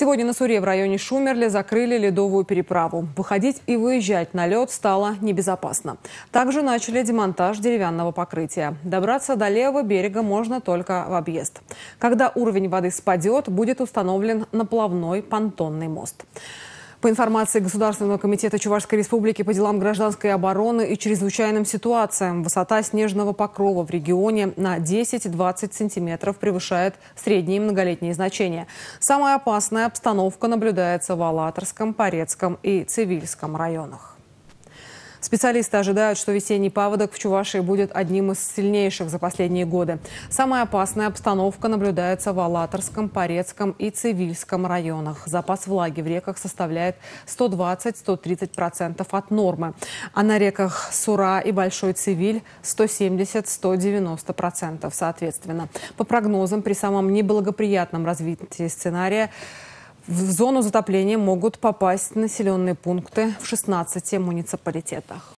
Сегодня на Суре в районе Шумерли закрыли ледовую переправу. Выходить и выезжать на лед стало небезопасно. Также начали демонтаж деревянного покрытия. Добраться до левого берега можно только в объезд. Когда уровень воды спадет, будет установлен наплавной понтонный мост. По информации Государственного комитета Чувашской республики по делам гражданской обороны и чрезвычайным ситуациям, высота снежного покрова в регионе на 10-20 сантиметров превышает средние многолетние значения. Самая опасная обстановка наблюдается в Алаторском, Порецком и Цивильском районах. Специалисты ожидают, что весенний паводок в Чувашии будет одним из сильнейших за последние годы. Самая опасная обстановка наблюдается в Алаторском, Порецком и Цивильском районах. Запас влаги в реках составляет 120-130% от нормы, а на реках Сура и Большой Цивиль 170-190% соответственно. По прогнозам, при самом неблагоприятном развитии сценария в зону затопления могут попасть населенные пункты в 16 муниципалитетах.